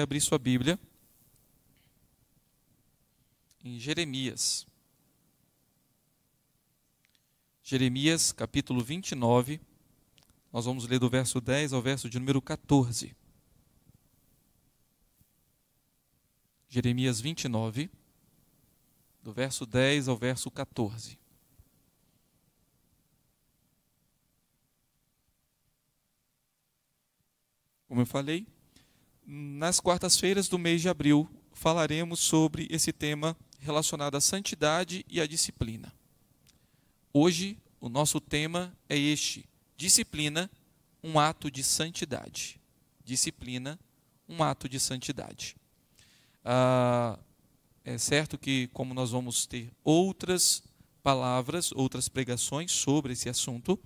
abrir sua Bíblia em Jeremias. Jeremias, capítulo 29. Nós vamos ler do verso 10 ao verso de número 14. Jeremias 29, do verso 10 ao verso 14. Como eu falei, nas quartas-feiras do mês de abril, falaremos sobre esse tema relacionado à santidade e à disciplina. Hoje, o nosso tema é este: disciplina, um ato de santidade. Disciplina, um ato de santidade. Ah, é certo que, como nós vamos ter outras palavras, outras pregações sobre esse assunto,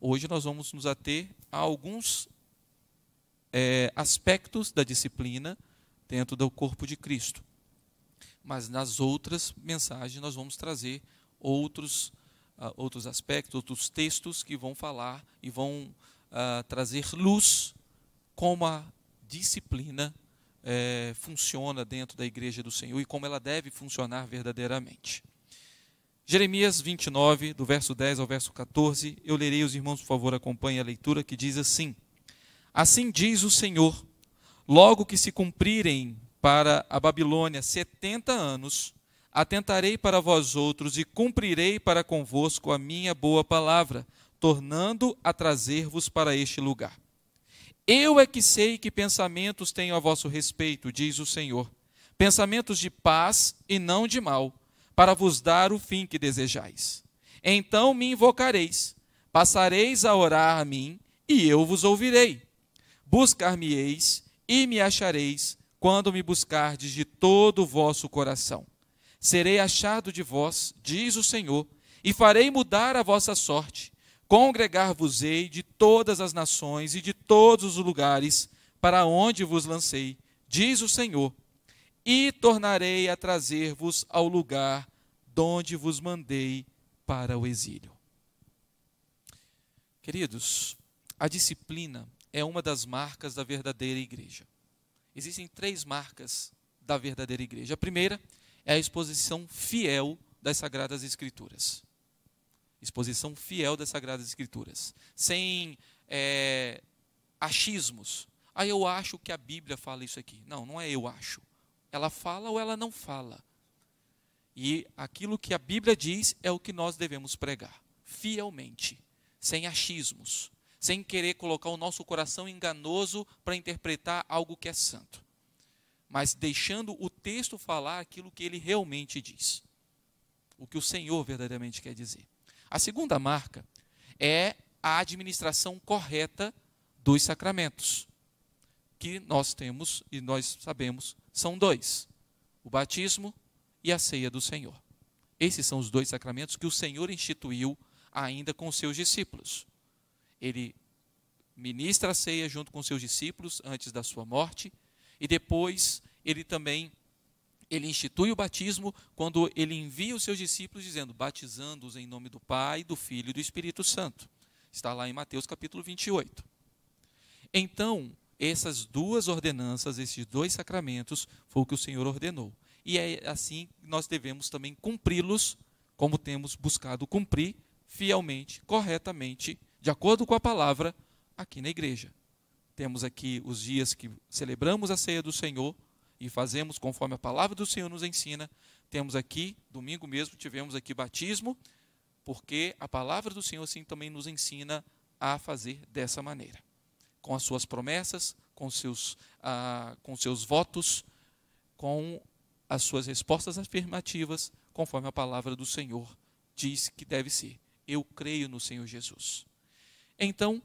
hoje nós vamos nos ater a alguns é, aspectos da disciplina dentro do corpo de Cristo. Mas nas outras mensagens nós vamos trazer outros, uh, outros aspectos, outros textos que vão falar e vão uh, trazer luz como a disciplina é, funciona dentro da igreja do Senhor e como ela deve funcionar verdadeiramente. Jeremias 29, do verso 10 ao verso 14, eu lerei, os irmãos, por favor, acompanhem a leitura que diz assim: Assim diz o Senhor: logo que se cumprirem para a Babilônia setenta anos, atentarei para vós outros e cumprirei para convosco a minha boa palavra, tornando a trazer-vos para este lugar. Eu é que sei que pensamentos tenho a vosso respeito, diz o Senhor, pensamentos de paz e não de mal, para vos dar o fim que desejais. Então me invocareis, passareis a orar a mim, e eu vos ouvirei. Buscar-me-eis e me achareis quando me buscardes de todo o vosso coração. Serei achado de vós, diz o Senhor, e farei mudar a vossa sorte. Congregar-vos-ei de todas as nações e de todos os lugares para onde vos lancei, diz o Senhor, e tornarei a trazer-vos ao lugar donde vos mandei para o exílio. Queridos, a disciplina é uma das marcas da verdadeira igreja. Existem três marcas da verdadeira igreja. A primeira é a exposição fiel das Sagradas Escrituras. Exposição fiel das Sagradas Escrituras. Sem é, achismos. Ah, eu acho que a Bíblia fala isso aqui. Não, não é eu acho. Ela fala ou ela não fala. E aquilo que a Bíblia diz é o que nós devemos pregar, fielmente, sem achismos sem querer colocar o nosso coração enganoso para interpretar algo que é santo, mas deixando o texto falar aquilo que ele realmente diz, o que o Senhor verdadeiramente quer dizer. A segunda marca é a administração correta dos sacramentos, que nós temos e nós sabemos são dois: o batismo e a ceia do Senhor. Esses são os dois sacramentos que o Senhor instituiu ainda com seus discípulos ele ministra a ceia junto com seus discípulos antes da sua morte e depois ele também ele institui o batismo quando ele envia os seus discípulos dizendo: "Batizando-os em nome do Pai, do Filho e do Espírito Santo". Está lá em Mateus capítulo 28. Então, essas duas ordenanças, esses dois sacramentos, foi o que o Senhor ordenou. E é assim que nós devemos também cumpri-los, como temos buscado cumprir fielmente, corretamente de acordo com a palavra, aqui na igreja. Temos aqui os dias que celebramos a ceia do Senhor e fazemos conforme a palavra do Senhor nos ensina. Temos aqui, domingo mesmo, tivemos aqui batismo, porque a palavra do Senhor assim também nos ensina a fazer dessa maneira. Com as suas promessas, com seus, ah, com seus votos, com as suas respostas afirmativas, conforme a palavra do Senhor diz que deve ser. Eu creio no Senhor Jesus. Então,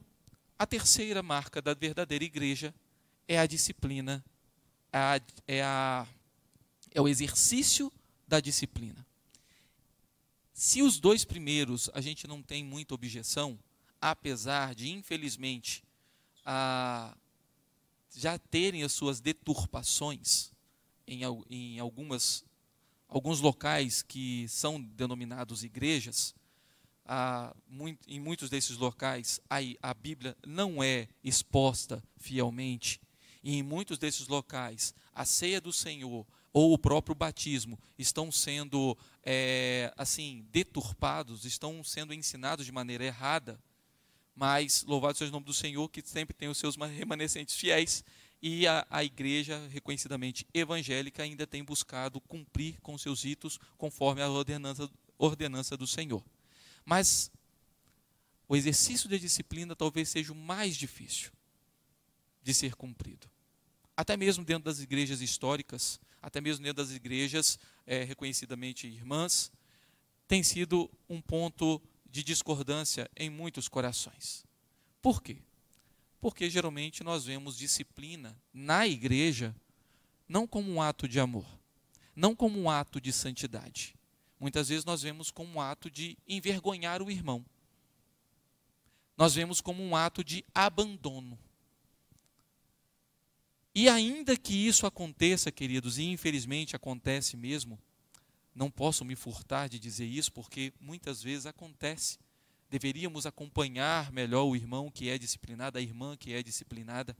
a terceira marca da verdadeira igreja é a disciplina, a, é, a, é o exercício da disciplina. Se os dois primeiros a gente não tem muita objeção, apesar de, infelizmente, a, já terem as suas deturpações em, em algumas, alguns locais que são denominados igrejas, a, muito, em muitos desses locais a, a Bíblia não é exposta fielmente. E em muitos desses locais, a ceia do Senhor ou o próprio batismo estão sendo é, assim deturpados, estão sendo ensinados de maneira errada. Mas louvado seja o nome do Senhor, que sempre tem os seus remanescentes fiéis e a, a, igreja reconhecidamente evangélica ainda tem buscado cumprir com seus ritos conforme a ordenança, ordenança do Senhor. Mas o exercício da disciplina talvez seja o mais difícil de ser cumprido. Até mesmo dentro das igrejas históricas, até mesmo dentro das igrejas é, reconhecidamente irmãs, tem sido um ponto de discordância em muitos corações. Por quê? Porque geralmente nós vemos disciplina na igreja não como um ato de amor, não como um ato de santidade, muitas vezes nós vemos como um ato de envergonhar o irmão. Nós vemos como um ato de abandono. E ainda que isso aconteça, queridos, e infelizmente acontece mesmo, não posso me furtar de dizer isso, porque muitas vezes acontece. Deveríamos acompanhar melhor o irmão que é disciplinado, a irmã que é disciplinada,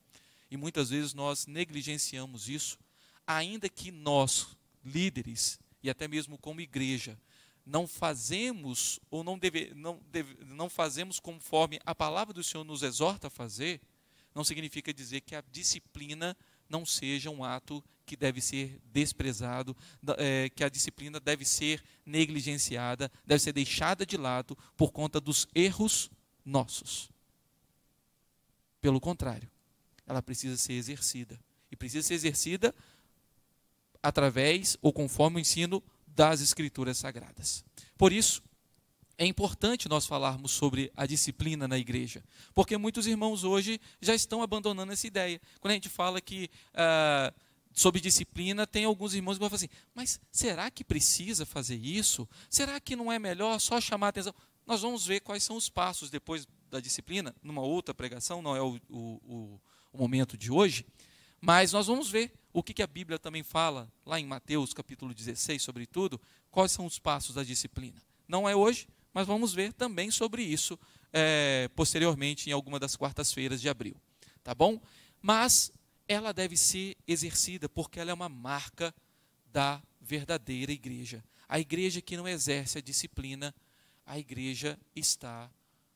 e muitas vezes nós negligenciamos isso, ainda que nós, líderes, e até mesmo como igreja, não fazemos ou não, deve, não, deve, não fazemos conforme a palavra do Senhor nos exorta a fazer, não significa dizer que a disciplina não seja um ato que deve ser desprezado, é, que a disciplina deve ser negligenciada, deve ser deixada de lado por conta dos erros nossos. Pelo contrário, ela precisa ser exercida. E precisa ser exercida através ou conforme o ensino das Escrituras Sagradas. Por isso, é importante nós falarmos sobre a disciplina na igreja, porque muitos irmãos hoje já estão abandonando essa ideia. Quando a gente fala que ah, sobre disciplina, tem alguns irmãos que vão falar assim: mas será que precisa fazer isso? Será que não é melhor só chamar a atenção? Nós vamos ver quais são os passos depois da disciplina, numa outra pregação, não é o, o, o momento de hoje. Mas nós vamos ver o que, a Bíblia também fala, lá em Mateus capítulo 16, sobretudo, quais são os passos da disciplina. Não é hoje, mas vamos ver também sobre isso é, posteriormente em alguma das quartas-feiras de abril. Tá bom? Mas ela deve ser exercida porque ela é uma marca da verdadeira igreja. A igreja que não exerce a disciplina, a igreja está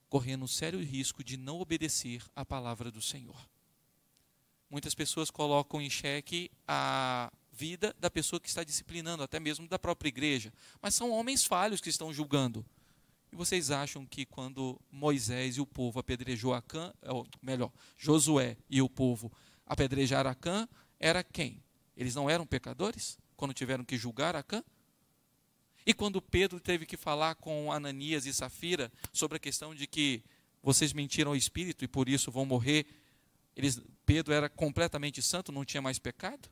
correndo um sério risco de não obedecer à palavra do Senhor. Muitas pessoas colocam em xeque a vida da pessoa que está disciplinando, até mesmo da própria igreja. Mas são homens falhos que estão julgando. E vocês acham que quando Moisés e o povo apedrejou Acã, é, ou melhor, Josué e o povo apedrejaram Acã, era quem? Eles não eram pecadores? Quando tiveram que julgar Acã? E quando Pedro teve que falar com Ananias e Safira sobre a questão de que vocês mentiram ao Espírito e por isso vão morrer, eles, Pedro era completamente santo, não tinha mais pecado.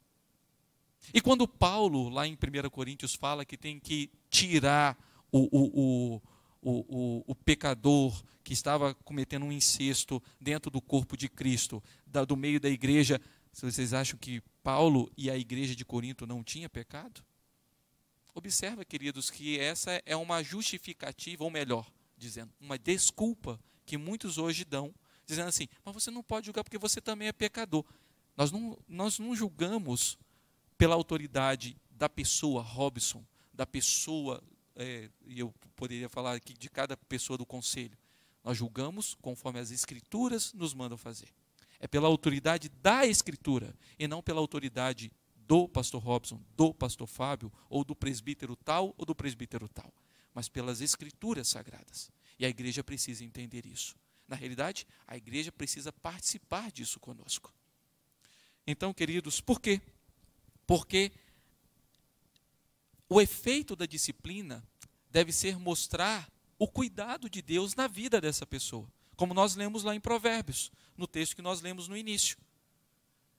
E quando Paulo, lá em 1 Coríntios, fala que tem que tirar o, o, o, o, pecador que estava cometendo um incesto dentro do corpo de Cristo, do meio da igreja, se vocês acham que Paulo e a igreja de Corinto não tinha pecado? Observa, queridos, que essa é uma justificativa, ou melhor, dizendo, uma desculpa que muitos hoje dão dizendo assim: mas você não pode julgar porque você também é pecador. Nós não, nós não julgamos pela autoridade da pessoa Robson, da pessoa, é, e eu poderia falar aqui de cada pessoa do conselho. Nós julgamos conforme as escrituras nos mandam fazer. É pela autoridade da escritura e não pela autoridade do pastor Robson, do pastor Fábio, ou do presbítero tal ou do presbítero tal, mas pelas escrituras sagradas. E a igreja precisa entender isso. Na realidade, a igreja precisa participar disso conosco. Então, queridos, por quê? Porque o efeito da disciplina deve ser mostrar o cuidado de Deus na vida dessa pessoa, como nós lemos lá em Provérbios, no texto que nós lemos no início.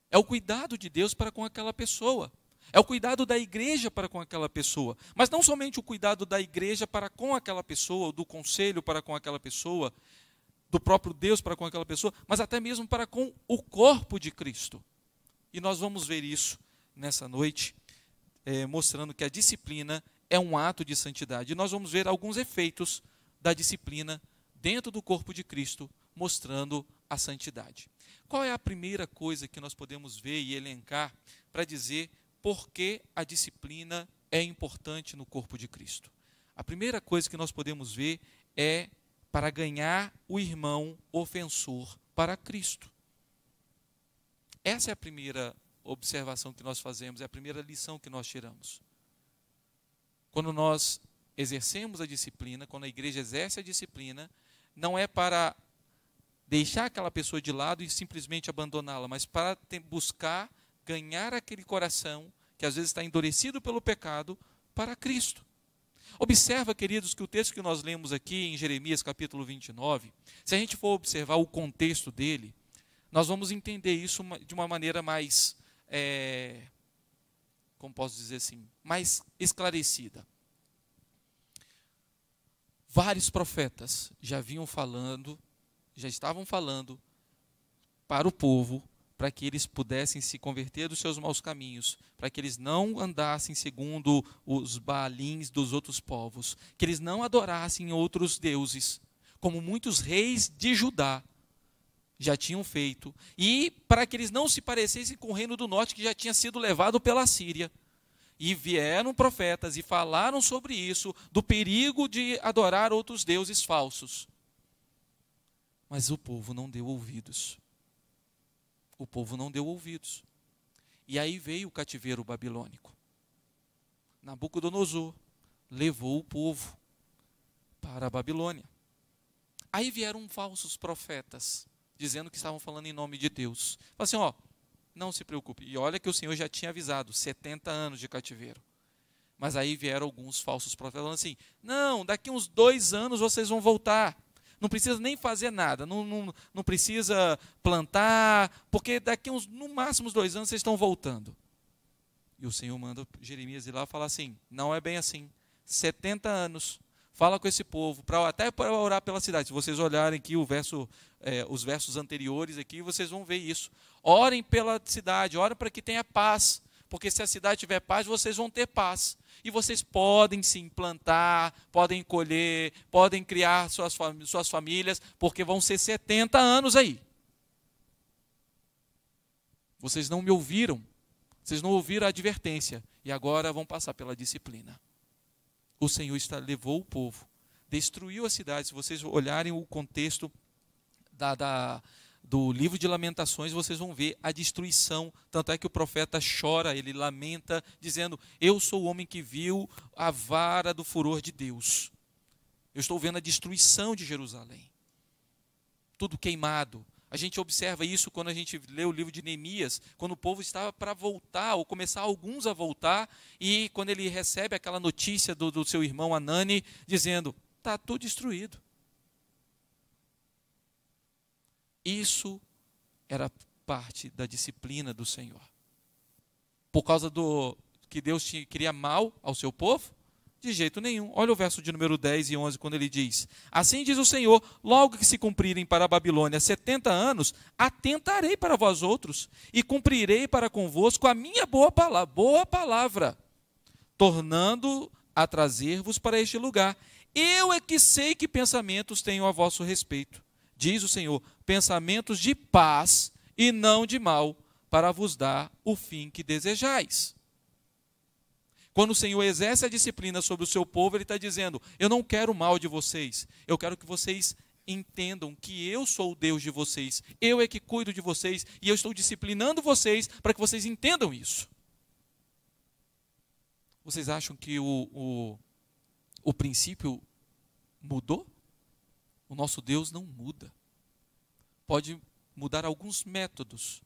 É o cuidado de Deus para com aquela pessoa. É o cuidado da igreja para com aquela pessoa. Mas não somente o cuidado da igreja para com aquela pessoa, do conselho para com aquela pessoa, do próprio Deus para com aquela pessoa, mas até mesmo para com o corpo de Cristo. E nós vamos ver isso nessa noite, é, mostrando que a disciplina é um ato de santidade. E nós vamos ver alguns efeitos da disciplina dentro do corpo de Cristo, mostrando a santidade. Qual é a primeira coisa que nós podemos ver e elencar para dizer por que a disciplina é importante no corpo de Cristo? A primeira coisa que nós podemos ver é para ganhar o irmão ofensor para Cristo. Essa é a primeira observação que nós fazemos, é a primeira lição que nós tiramos. Quando nós exercemos a disciplina, quando a igreja exerce a disciplina, não é para deixar aquela pessoa de lado e simplesmente abandoná-la, mas para buscar ganhar aquele coração que às vezes está endurecido pelo pecado para Cristo. Observa, queridos, que o texto que nós lemos aqui em Jeremias capítulo 29, se a gente for observar o contexto dele, nós vamos entender isso de uma maneira mais, é, como posso dizer assim, mais esclarecida. Vários profetas já vinham falando, já estavam falando para o povo para que eles pudessem se converter dos seus maus caminhos, para que eles não andassem segundo os balins dos outros povos, que eles não adorassem outros deuses, como muitos reis de Judá já tinham feito, e para que eles não se parecessem com o reino do norte que já tinha sido levado pela Síria. E vieram profetas e falaram sobre isso, do perigo de adorar outros deuses falsos. Mas o povo não deu ouvidos o povo não deu ouvidos. E aí veio o cativeiro babilônico. Nabucodonosor levou o povo para a Babilônia. Aí vieram falsos profetas, dizendo que estavam falando em nome de Deus. Falaram assim: ó, não se preocupe. E olha que o Senhor já tinha avisado: 70 anos de cativeiro. Mas aí vieram alguns falsos profetas falando assim: não, daqui uns dois anos vocês vão voltar não precisa nem fazer nada, não, não, não precisa plantar, porque daqui uns, no máximo uns dois anos vocês estão voltando. E o Senhor manda Jeremias ir lá falar assim: não é bem assim. 70 anos, fala com esse povo, pra, até para orar pela cidade. Se vocês olharem aqui o verso, é, os versos anteriores aqui, vocês vão ver isso. Orem pela cidade, orem para que tenha paz. Porque se a cidade tiver paz, vocês vão ter paz. E vocês podem se implantar, podem colher, podem criar suas, suas famílias, porque vão ser 70 anos aí. Vocês não me ouviram, vocês não ouviram a advertência, e agora vão passar pela disciplina. O Senhor está, levou o povo, destruiu a cidade. Se vocês olharem o contexto da, da do livro de Lamentações, vocês vão ver a destruição. Tanto é que o profeta chora, ele lamenta, dizendo: Eu sou o homem que viu a vara do furor de Deus. Eu estou vendo a destruição de Jerusalém. Tudo queimado. A gente observa isso quando a gente lê o livro de Neemias, quando o povo estava para voltar, ou começar alguns a voltar, e quando ele recebe aquela notícia do, do seu irmão Anani, dizendo: Está tudo destruído. Isso era parte da disciplina do Senhor. Por causa do que Deus queria mal ao seu povo? De jeito nenhum. Olha o verso de número 10 e 11, quando ele diz: Assim diz o Senhor: Logo que se cumprirem para a Babilônia setenta anos, atentarei para vós outros e cumprirei para convosco a minha boa palavra, boa palavra tornando a trazer-vos para este lugar. Eu é que sei que pensamentos tenho a vosso respeito, diz o Senhor, pensamentos de paz e não de mal, para vos dar o fim que desejais. Quando o Senhor exerce a disciplina sobre o seu povo, Ele está dizendo: Eu não quero mal de vocês, eu quero que vocês entendam que eu sou o Deus de vocês, eu é que cuido de vocês e eu estou disciplinando vocês para que vocês entendam isso. Vocês acham que o, o, o princípio mudou? O nosso Deus não muda. Pode mudar alguns métodos,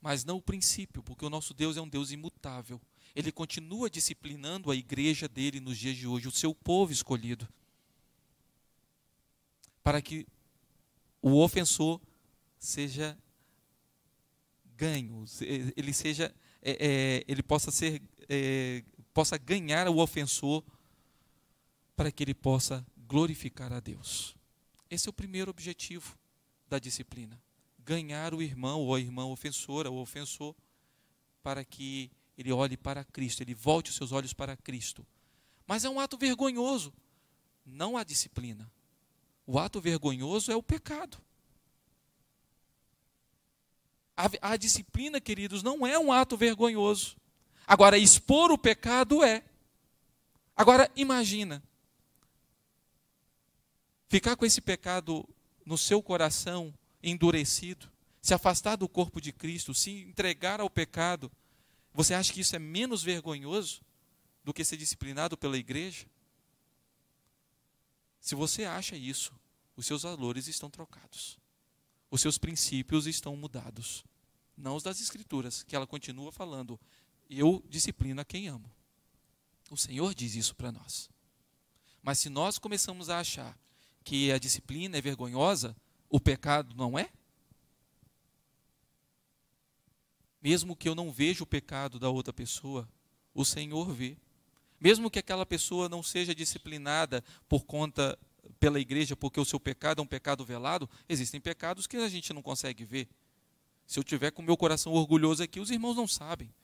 mas não o princípio, porque o nosso Deus é um Deus imutável. Ele continua disciplinando a igreja dele nos dias de hoje, o seu povo escolhido, para que o ofensor seja ganho, ele seja, é, é, ele possa ser, é, possa ganhar o ofensor, para que ele possa glorificar a Deus. Esse é o primeiro objetivo da disciplina: ganhar o irmão ou a irmã ofensora ou ofensor, para que ele olhe para Cristo, ele volte os seus olhos para Cristo. Mas é um ato vergonhoso, não a disciplina. O ato vergonhoso é o pecado. A, a, disciplina, queridos, não é um ato vergonhoso. Agora, expor o pecado é. Agora, imagina ficar com esse pecado no seu coração endurecido, se afastar do corpo de Cristo, se entregar ao pecado, você acha que isso é menos vergonhoso do que ser disciplinado pela igreja? Se você acha isso, os seus valores estão trocados. Os seus princípios estão mudados. Não os das Escrituras, que ela continua falando: eu disciplino a quem amo. O Senhor diz isso para nós. Mas se nós começamos a achar que a disciplina é vergonhosa, o pecado não é? Mesmo que eu não veja o pecado da outra pessoa, o Senhor vê. Mesmo que aquela pessoa não seja disciplinada por conta pela igreja, porque o seu pecado é um pecado velado, existem pecados que a gente não consegue ver. Se eu tiver com o meu coração orgulhoso aqui, os irmãos não sabem.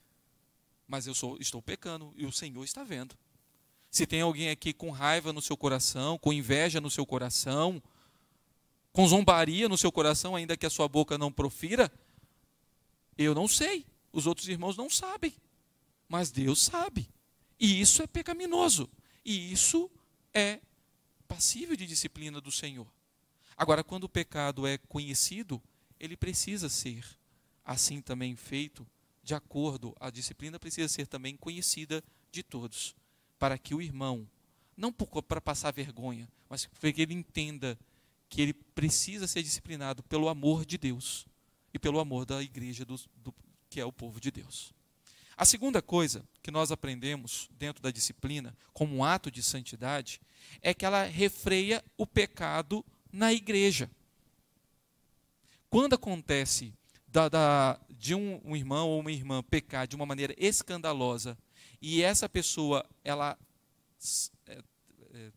Mas eu sou, estou pecando e o Senhor está vendo. Se tem alguém aqui com raiva no seu coração, com inveja no seu coração, com zombaria no seu coração, ainda que a sua boca não profira, eu não sei, os outros irmãos não sabem, mas Deus sabe. E isso é pecaminoso, e isso é passível de disciplina do Senhor. Agora, quando o pecado é conhecido, ele precisa ser assim também feito, de acordo, a disciplina precisa ser também conhecida de todos para que o irmão, não para passar vergonha, mas para que ele entenda que ele precisa ser disciplinado pelo amor de Deus e pelo amor da igreja do, do, que é o povo de Deus. A segunda coisa que nós aprendemos dentro da disciplina, como um ato de santidade, é que ela refreia o pecado na igreja. Quando acontece da, da, de um, um irmão ou uma irmã pecar de uma maneira escandalosa e essa pessoa ela é, é,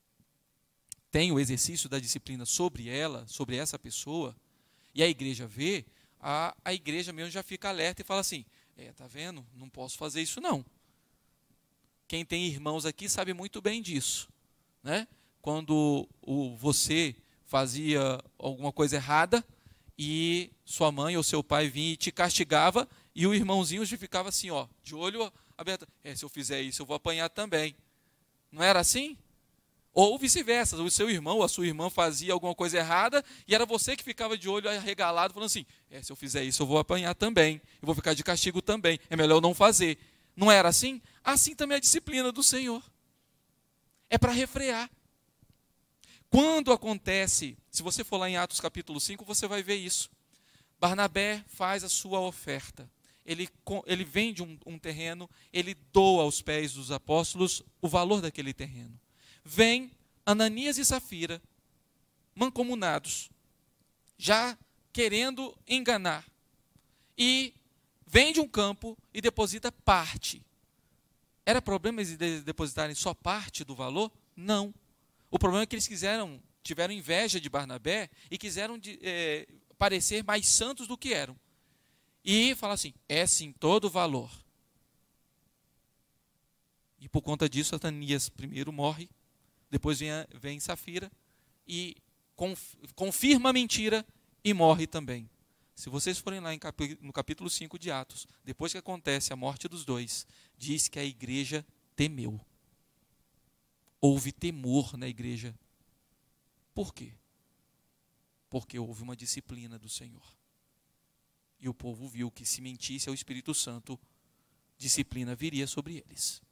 tem o exercício da disciplina sobre ela, sobre essa pessoa, e a igreja vê, a, a igreja mesmo já fica alerta e fala assim: é, tá vendo? Não posso fazer isso não. Quem tem irmãos aqui sabe muito bem disso, né? Quando o, você fazia alguma coisa errada e sua mãe ou seu pai vinha e te castigava e o irmãozinho ficava assim, ó, de olho aberta. É, se eu fizer isso, eu vou apanhar também. Não era assim? Ou vice-versa, o seu irmão ou a sua irmã fazia alguma coisa errada e era você que ficava de olho arregalado, falando assim: é, se eu fizer isso, eu vou apanhar também, eu vou ficar de castigo também, é melhor eu não fazer. Não era assim? Assim também é a disciplina do Senhor. É para refrear. Quando acontece, se você for lá em Atos capítulo 5, você vai ver isso. Barnabé faz a sua oferta ele, ele vende um, um terreno, ele doa aos pés dos apóstolos o valor daquele terreno. Vem Ananias e Safira, mancomunados, já querendo enganar, e vende um campo e deposita parte. Era problema eles depositarem só parte do valor? Não. O problema é que eles quiseram, tiveram inveja de Barnabé e quiseram de, é, parecer mais santos do que eram e fala assim: é sim todo valor. E por conta disso, Atanias primeiro morre, depois vem, vem Safira e confirma a mentira e morre também. Se vocês forem lá no capítulo 5 de Atos, depois que acontece a morte dos dois, diz que a igreja temeu. Houve temor na igreja. Por quê? Porque houve uma disciplina do Senhor. E o povo viu que se mentisse ao Espírito Santo, disciplina viria sobre eles.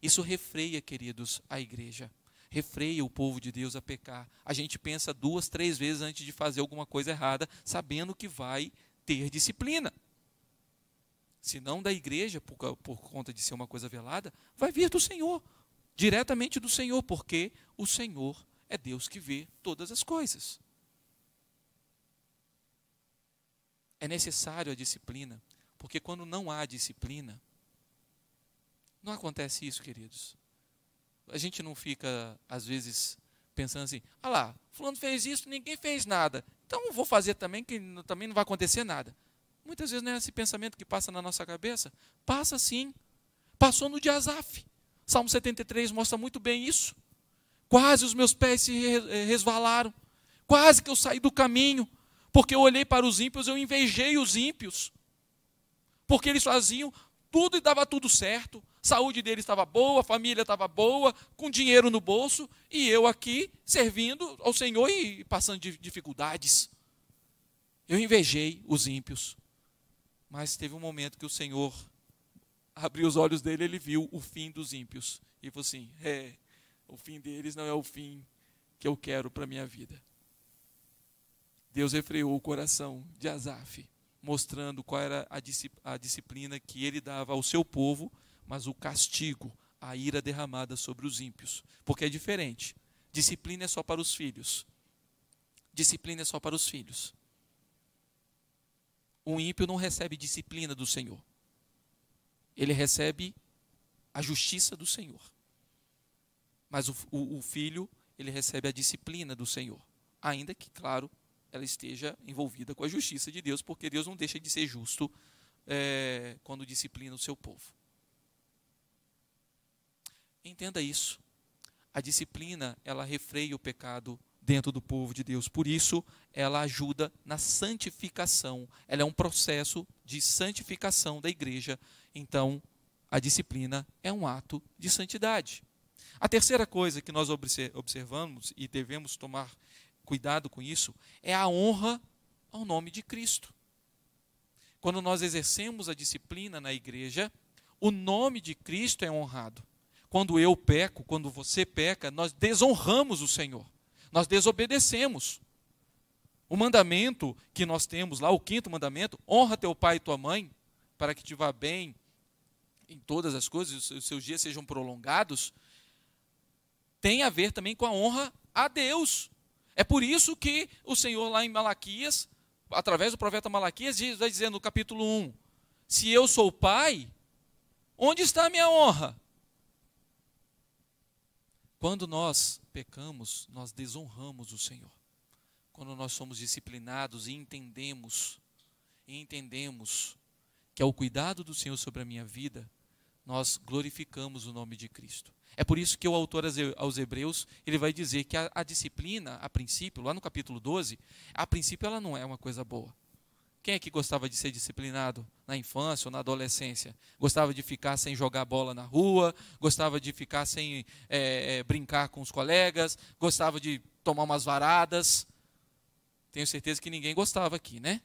Isso refreia, queridos, a igreja. Refreia o povo de Deus a pecar. A gente pensa duas, três vezes antes de fazer alguma coisa errada, sabendo que vai ter disciplina. Se não da igreja, por, por conta de ser uma coisa velada, vai vir do Senhor, diretamente do Senhor, porque o Senhor é Deus que vê todas as coisas. É necessário a disciplina, porque quando não há disciplina, não acontece isso, queridos. A gente não fica, às vezes, pensando assim: ah lá, Fulano fez isso, ninguém fez nada, então vou fazer também, que também não vai acontecer nada. Muitas vezes não é esse pensamento que passa na nossa cabeça. Passa sim. Passou no de Azaf. Salmo 73 mostra muito bem isso. Quase os meus pés se eh, resvalaram. Quase que eu saí do caminho. Porque eu olhei para os ímpios, eu invejei os ímpios. Porque eles faziam tudo e dava tudo certo. Saúde deles estava boa, família estava boa, com dinheiro no bolso, e eu aqui servindo ao Senhor e passando dificuldades. Eu invejei os ímpios. Mas teve um momento que o Senhor abriu os olhos dele, ele viu o fim dos ímpios. E falou assim: é, o fim deles não é o fim que eu quero para a minha vida. Deus refreou o coração de Azaf, mostrando qual era a disciplina que ele dava ao seu povo, mas o castigo, a ira derramada sobre os ímpios. Porque é diferente. Disciplina é só para os filhos. Disciplina é só para os filhos. O ímpio não recebe disciplina do Senhor. Ele recebe a justiça do Senhor. Mas o, o, o filho, ele recebe a disciplina do Senhor. Ainda que, claro, ela esteja envolvida com a justiça de Deus, porque Deus não deixa de ser justo é, quando disciplina o seu povo. Entenda isso. A disciplina, ela refreia o pecado dentro do povo de Deus. Por isso, ela ajuda na santificação. Ela é um processo de santificação da igreja. Então, a disciplina é um ato de santidade. A terceira coisa que nós observamos e devemos tomar cuidado com isso, é a honra ao nome de Cristo. Quando nós exercemos a disciplina na igreja, o nome de Cristo é honrado. Quando eu peco, quando você peca, nós desonramos o Senhor, nós desobedecemos. O mandamento que nós temos lá, o quinto mandamento, honra teu pai e tua mãe, para que te vá bem em todas as coisas, os seus dias sejam prolongados, tem a ver também com a honra a Deus. É por isso que o Senhor, lá em Malaquias, através do profeta Malaquias, diz, vai dizendo no capítulo 1: Se eu sou pai, onde está a minha honra? Quando nós pecamos, nós desonramos o Senhor. Quando nós somos disciplinados e entendemos, e entendemos que é o cuidado do Senhor sobre a minha vida, nós glorificamos o nome de Cristo. É por isso que o autor aos Hebreus, ele vai dizer que a, a, disciplina, a princípio, lá no capítulo 12, a princípio ela não é uma coisa boa. Quem é que gostava de ser disciplinado na infância ou na adolescência? Gostava de ficar sem jogar bola na rua, gostava de ficar sem é, é brincar com os colegas, gostava de tomar umas varadas. Tenho certeza que ninguém gostava aqui, né?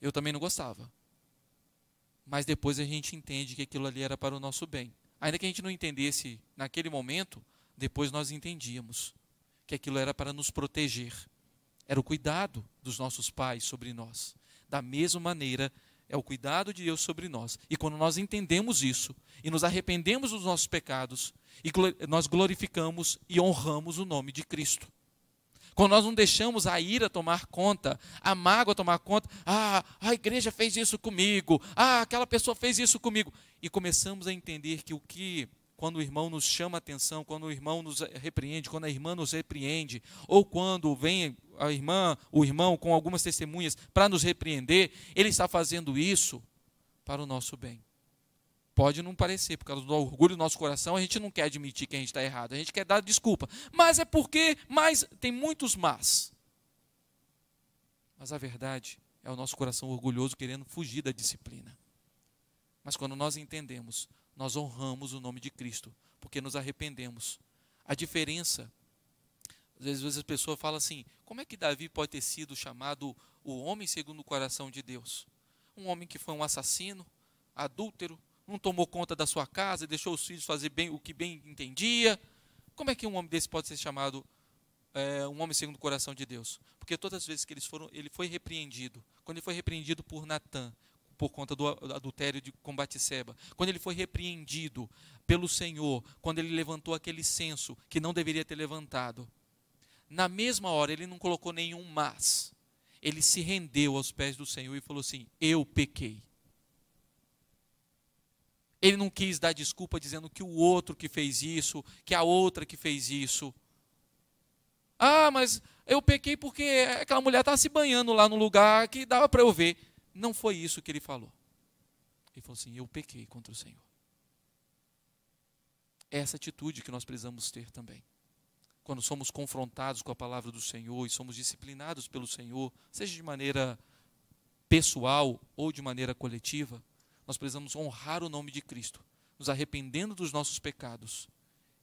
Eu também não gostava mas depois a gente entende que aquilo ali era para o nosso bem. Ainda que a gente não entendesse naquele momento, depois nós entendíamos que aquilo era para nos proteger. Era o cuidado dos nossos pais sobre nós. Da mesma maneira, é o cuidado de Deus sobre nós. E quando nós entendemos isso e nos arrependemos dos nossos pecados, e nós glorificamos e honramos o nome de Cristo. Quando nós não deixamos a ira tomar conta, a mágoa tomar conta, ah, a igreja fez isso comigo, ah, aquela pessoa fez isso comigo. E começamos a entender que o que, quando o irmão nos chama a atenção, quando o irmão nos repreende, quando a irmã nos repreende, ou quando vem a irmã, o irmão com algumas testemunhas para nos repreender, ele está fazendo isso para o nosso bem. Pode não parecer, por causa do orgulho do nosso coração, a gente não quer admitir que a gente está errado, a gente quer dar desculpa. Mas é porque, mas tem muitos mas. Mas a verdade é o nosso coração orgulhoso querendo fugir da disciplina. Mas quando nós entendemos, nós honramos o nome de Cristo, porque nos arrependemos. A diferença, às vezes as pessoas falam assim: como é que Davi pode ter sido chamado o homem segundo o coração de Deus? Um homem que foi um assassino, adúltero, não tomou conta da sua casa, deixou os filhos fazer bem o que bem entendia. Como é que um homem desse pode ser chamado é, um homem segundo o coração de Deus? Porque todas as vezes que eles foram, ele foi repreendido. Quando ele foi repreendido por Natã, por conta do adultério de com quando ele foi repreendido pelo Senhor, quando ele levantou aquele senso que não deveria ter levantado, na mesma hora ele não colocou nenhum mas. Ele se rendeu aos pés do Senhor e falou assim: Eu pequei. Ele não quis dar desculpa dizendo que o outro que fez isso, que a outra que fez isso. Ah, mas eu pequei porque aquela mulher estava se banhando lá no lugar que dava para eu ver. Não foi isso que ele falou. Ele falou assim: Eu pequei contra o Senhor. É essa atitude que nós precisamos ter também. Quando somos confrontados com a palavra do Senhor e somos disciplinados pelo Senhor, seja de maneira pessoal ou de maneira coletiva, nós precisamos honrar o nome de Cristo, nos arrependendo dos nossos pecados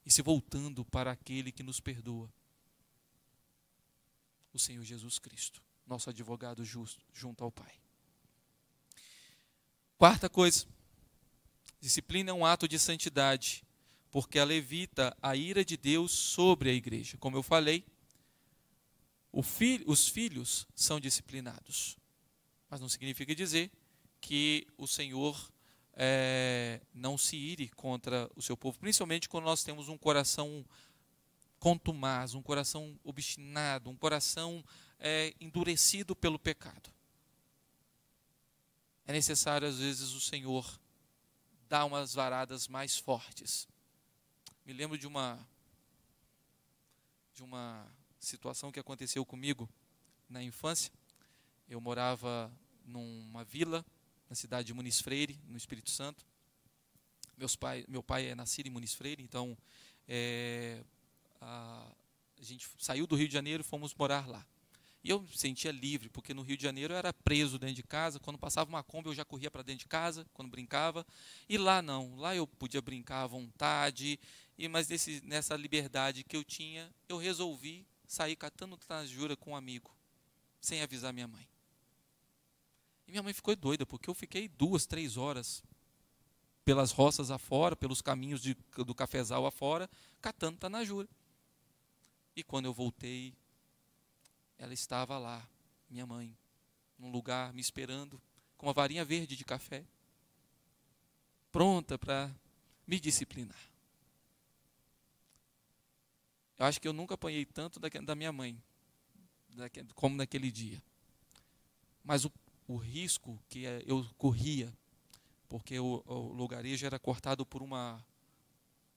e se voltando para aquele que nos perdoa. O Senhor Jesus Cristo, nosso advogado justo junto ao Pai. Quarta coisa, disciplina é um ato de santidade, porque ela evita a ira de Deus sobre a igreja. Como eu falei, os filhos são disciplinados, mas não significa dizer que o Senhor é, não se ire contra o seu povo, principalmente quando nós temos um coração contumaz, um coração obstinado, um coração é, endurecido pelo pecado. É necessário, às vezes, o Senhor dar umas varadas mais fortes. Me lembro de uma, de uma situação que aconteceu comigo na infância. Eu morava numa vila na cidade de Muniz Freire, no Espírito Santo. Meus pai, meu pai é nascido em Muniz Freire, então é, a, a gente saiu do Rio de Janeiro e fomos morar lá. E eu me sentia livre, porque no Rio de Janeiro eu era preso dentro de casa. Quando passava uma Kombi, eu já corria para dentro de casa, quando brincava. E lá não, lá eu podia brincar à vontade. E Mas nesse, nessa liberdade que eu tinha, eu resolvi sair catando transjura com um amigo, sem avisar minha mãe. E minha mãe ficou doida, porque eu fiquei duas, três horas pelas roças afora, pelos caminhos de, do cafezal afora, catando tanajura. E quando eu voltei, ela estava lá, minha mãe, num lugar me esperando, com uma varinha verde de café, pronta para me disciplinar. Eu acho que eu nunca apanhei tanto da, da minha mãe, da, como naquele dia. Mas o o risco que é, eu corria, porque o, o lugarejo era cortado por, uma,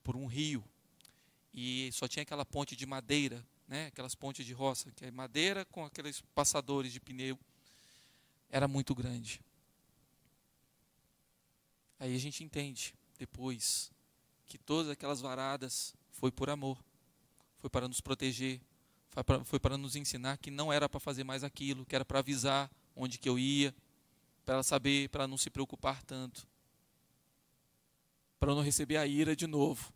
por um rio e só tinha aquela ponte de madeira, né? aquelas pontes de roça, que é madeira com aqueles passadores de pneu, era muito grande. Aí a gente entende depois que todas aquelas varadas foi por amor, foi para nos proteger, foi para, foi para nos ensinar que não era para fazer mais aquilo, que era para avisar, onde que eu ia, para ela saber, para não se preocupar tanto, para não receber a ira de novo,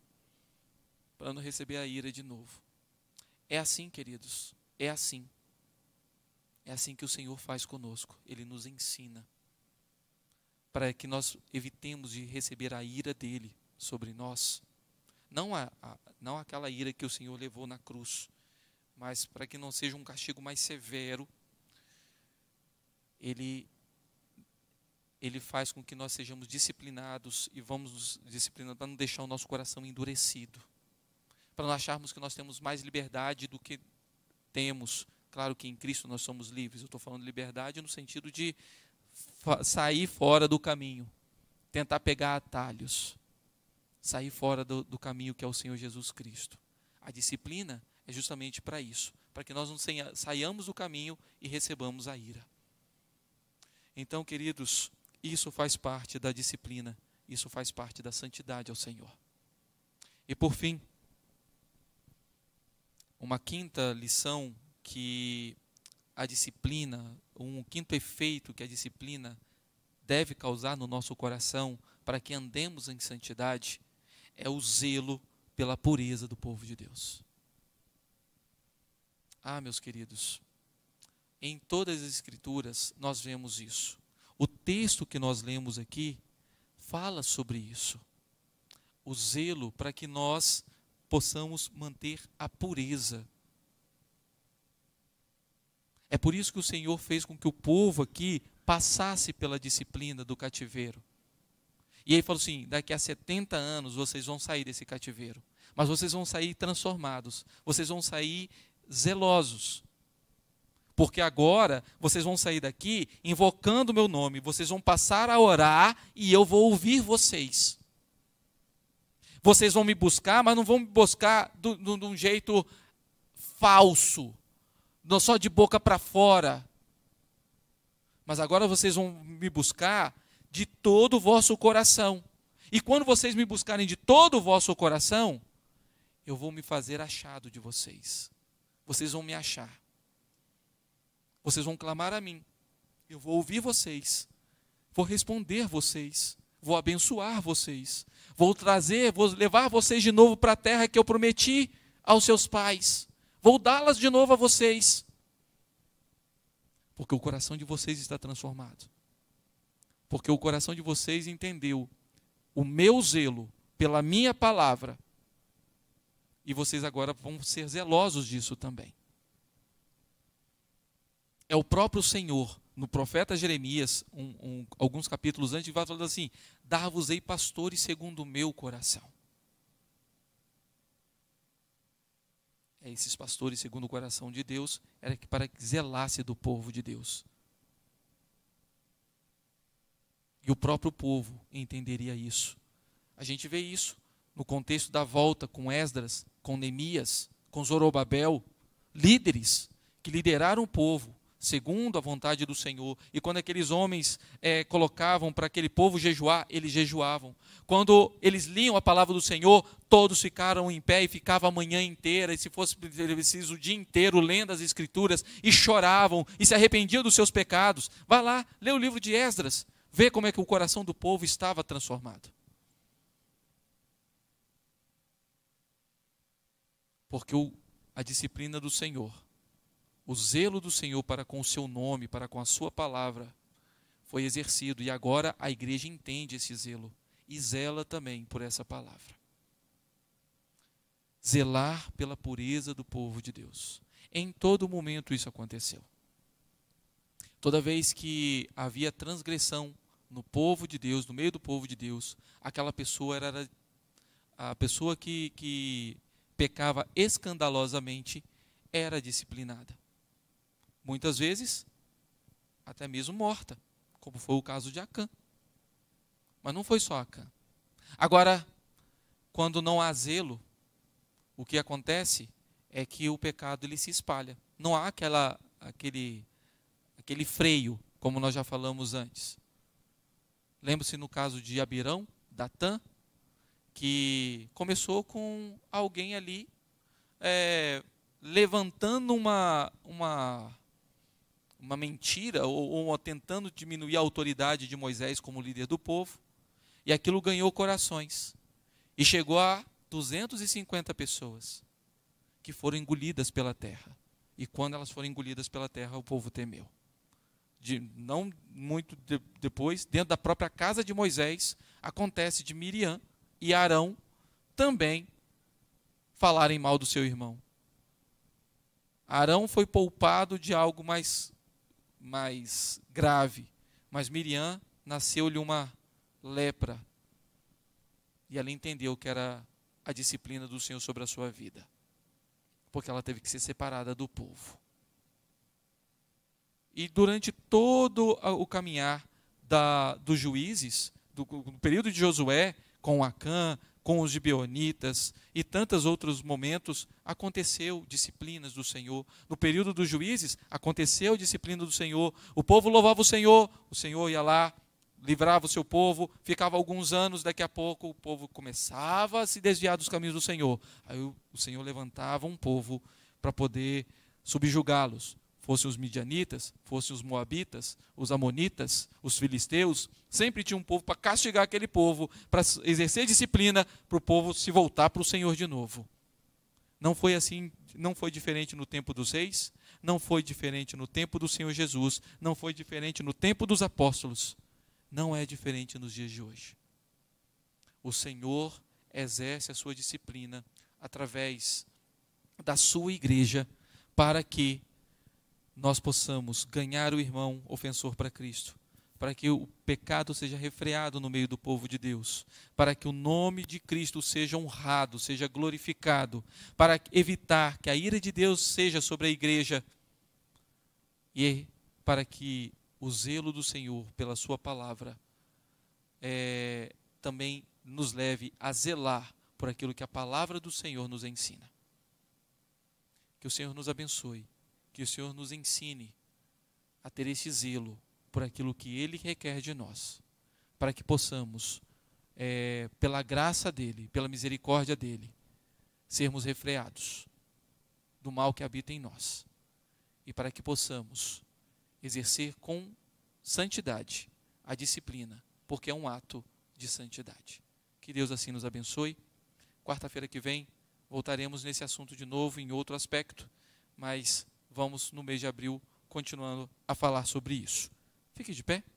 para não receber a ira de novo. É assim, queridos, é assim. É assim que o Senhor faz conosco, ele nos ensina para que nós evitemos de receber a ira dele sobre nós. Não, a, a, não aquela ira que o Senhor levou na cruz, mas para que não seja um castigo mais severo ele, ele faz com que nós sejamos disciplinados e vamos nos disciplinando para não deixar o nosso coração endurecido. Para não acharmos que nós temos mais liberdade do que temos. Claro que em Cristo nós somos livres. Eu estou falando liberdade no sentido de sair fora do caminho, tentar pegar atalhos, sair fora do, do caminho que é o Senhor Jesus Cristo. A disciplina é justamente para isso, para que nós não saiamos do caminho e recebamos a ira. Então, queridos, isso faz parte da disciplina, isso faz parte da santidade ao Senhor. E por fim, uma quinta lição que a disciplina, um quinto efeito que a disciplina deve causar no nosso coração para que andemos em santidade é o zelo pela pureza do povo de Deus. Ah, meus queridos, em todas as Escrituras nós vemos isso. O texto que nós lemos aqui fala sobre isso. O zelo para que nós possamos manter a pureza. É por isso que o Senhor fez com que o povo aqui passasse pela disciplina do cativeiro. E aí falou assim: daqui a 70 anos vocês vão sair desse cativeiro, mas vocês vão sair transformados, vocês vão sair zelosos, porque agora vocês vão sair daqui invocando o meu nome, vocês vão passar a orar e eu vou ouvir vocês. Vocês vão me buscar, mas não vão me buscar de um jeito falso, não só de boca para fora. Mas agora vocês vão me buscar de todo o vosso coração. E quando vocês me buscarem de todo o vosso coração, eu vou me fazer achado de vocês. Vocês vão me achar. Vocês vão clamar a mim. Eu vou ouvir vocês. Vou responder vocês. Vou abençoar vocês. Vou trazer, vou levar vocês de novo para a terra que eu prometi aos seus pais. Vou dá-las de novo a vocês. Porque o coração de vocês está transformado. Porque o coração de vocês entendeu o meu zelo pela minha palavra. E vocês agora vão ser zelosos disso também é o próprio Senhor, no profeta Jeremias, um, um, alguns capítulos antes, vai falando assim: Dar-vos-ei pastores segundo o meu coração. É esses pastores segundo o coração de Deus, era que para que zelasse do povo de Deus. E o próprio povo entenderia isso. A gente vê isso no contexto da volta com Esdras, com Neemias, com Zorobabel, líderes que lideraram o povo, segundo a vontade do Senhor. E quando aqueles homens é, colocavam para aquele povo jejuar, eles jejuavam. Quando eles liam a palavra do Senhor, todos ficaram em pé e ficava a manhã inteira, e se fosse preciso o dia inteiro lendo as escrituras, e choravam e se arrependiam dos seus pecados. Vá lá, lê o livro de Esdras, vê como é que o coração do povo estava transformado. Porque o, a disciplina do Senhor o zelo do Senhor para com o seu nome, para com a sua palavra, foi exercido e agora a igreja entende esse zelo e zela também por essa palavra. Zelar pela pureza do povo de Deus. Em todo momento isso aconteceu. Toda vez que havia transgressão no povo de Deus, no meio do povo de Deus, aquela pessoa era a pessoa que, que pecava escandalosamente era disciplinada. Muitas vezes, até mesmo morta, como foi o caso de Acã. Mas não foi só Acã. Agora, quando não há zelo, o que acontece é que o pecado ele se espalha. Não há aquela, aquele, aquele freio, como nós já falamos antes. Lembra-se no caso de Abirão, Datã, que começou com alguém ali é, levantando uma, uma uma mentira ou, ou tentando diminuir a autoridade de Moisés como líder do povo. E aquilo ganhou corações. E chegou a 250 pessoas que foram engolidas pela terra. E quando elas foram engolidas pela terra, o povo temeu. De, não muito de, depois, dentro da própria casa de Moisés, acontece de Miriam e Arão também falarem mal do seu irmão. Arão foi poupado de algo mais mais grave. Mas Miriam nasceu-lhe uma lepra. E ela entendeu que era a disciplina do Senhor sobre a sua vida. Porque ela teve que ser separada do povo. E durante todo o caminhar da, dos juízes, do, do período de Josué, com Acã, com os gibeonitas e tantos outros momentos aconteceu disciplinas do Senhor. No período dos juízes aconteceu disciplina do Senhor. O povo louvava o Senhor, o Senhor ia lá, livrava o seu povo, ficava alguns anos, daqui a pouco o povo começava a se desviar dos caminhos do Senhor. Aí o Senhor levantava um povo para poder subjugá-los fossem os midianitas, fossem os moabitas, os amonitas, os filisteus, sempre tinha um povo para castigar aquele povo, para exercer disciplina, para o povo se voltar para o Senhor de novo. Não foi assim, não foi diferente no tempo dos reis, não foi diferente no tempo do Senhor Jesus, não foi diferente no tempo dos apóstolos, não é diferente nos dias de hoje. O Senhor exerce a sua disciplina através da sua igreja para que nós possamos ganhar o irmão ofensor para Cristo, para que o pecado seja refreado no meio do povo de Deus, para que o nome de Cristo seja honrado, seja glorificado, para evitar que a ira de Deus seja sobre a igreja e para que o zelo do Senhor pela Sua palavra é, também nos leve a zelar por aquilo que a palavra do Senhor nos ensina. Que o Senhor nos abençoe que o Senhor nos ensine a ter esse zelo por aquilo que Ele requer de nós, para que possamos, é, pela graça dEle, pela misericórdia dEle, sermos refreados do mal que habita em nós e para que possamos exercer com santidade a disciplina, porque é um ato de santidade. Que Deus assim nos abençoe. Quarta-feira que vem voltaremos nesse assunto de novo, em outro aspecto, mas vamos, no mês de abril, continuando a falar sobre isso. Fique de pé.